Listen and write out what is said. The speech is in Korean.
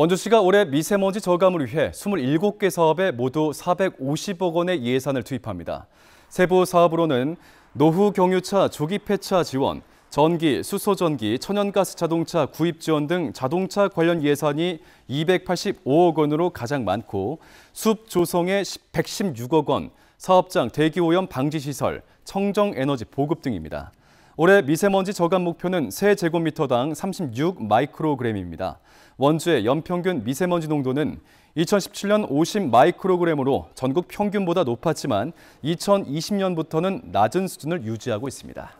원주시가 올해 미세먼지 저감을 위해 27개 사업에 모두 450억 원의 예산을 투입합니다. 세부 사업으로는 노후 경유차 조기 폐차 지원, 전기, 수소전기, 천연가스 자동차 구입 지원 등 자동차 관련 예산이 285억 원으로 가장 많고 숲 조성에 116억 원, 사업장 대기오염 방지시설, 청정에너지 보급 등입니다. 올해 미세먼지 저감 목표는 세제곱미터당 36 마이크로그램입니다. 원주의 연평균 미세먼지 농도는 2017년 50 마이크로그램으로 전국 평균보다 높았지만 2020년부터는 낮은 수준을 유지하고 있습니다.